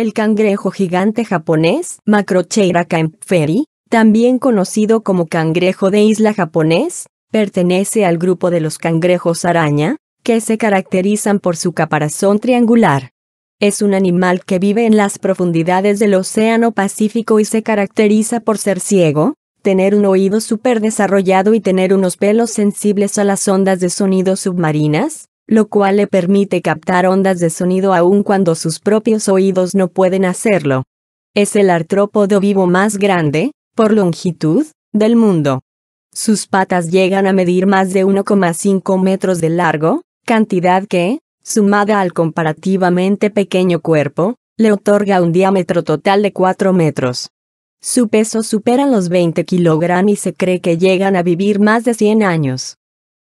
El cangrejo gigante japonés, Macrocheira kaempferi, también conocido como cangrejo de isla japonés, pertenece al grupo de los cangrejos araña, que se caracterizan por su caparazón triangular. Es un animal que vive en las profundidades del Océano Pacífico y se caracteriza por ser ciego, tener un oído súper desarrollado y tener unos pelos sensibles a las ondas de sonido submarinas, lo cual le permite captar ondas de sonido aun cuando sus propios oídos no pueden hacerlo. Es el artrópodo vivo más grande, por longitud, del mundo. Sus patas llegan a medir más de 1,5 metros de largo, cantidad que, sumada al comparativamente pequeño cuerpo, le otorga un diámetro total de 4 metros. Su peso supera los 20 kilogramos y se cree que llegan a vivir más de 100 años.